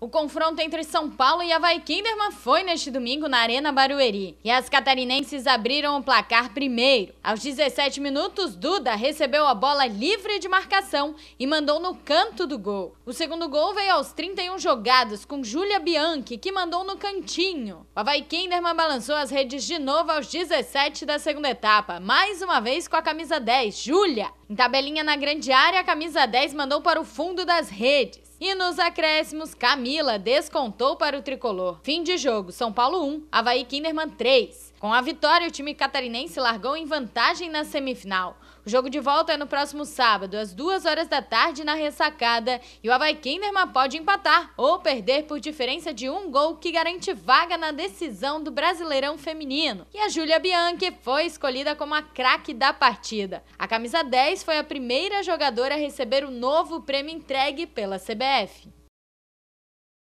O confronto entre São Paulo e Havaí Kinderman foi neste domingo na Arena Barueri. E as catarinenses abriram o placar primeiro. Aos 17 minutos, Duda recebeu a bola livre de marcação e mandou no canto do gol. O segundo gol veio aos 31 jogados com Júlia Bianchi, que mandou no cantinho. O Havaí Kinderman balançou as redes de novo aos 17 da segunda etapa, mais uma vez com a camisa 10, Júlia. Em tabelinha na grande área, a camisa 10 mandou para o fundo das redes. E nos acréscimos, Camila descontou para o tricolor. Fim de jogo: São Paulo 1, Havaí Kinderman 3. Com a vitória, o time catarinense largou em vantagem na semifinal. O jogo de volta é no próximo sábado, às 2 horas da tarde, na ressacada, e o Havaí Kinderman pode empatar ou perder por diferença de um gol que garante vaga na decisão do Brasileirão Feminino. E a Júlia Bianchi foi escolhida como a craque da partida. A camisa 10 foi a primeira jogadora a receber o novo prêmio entregue pela CBF. STF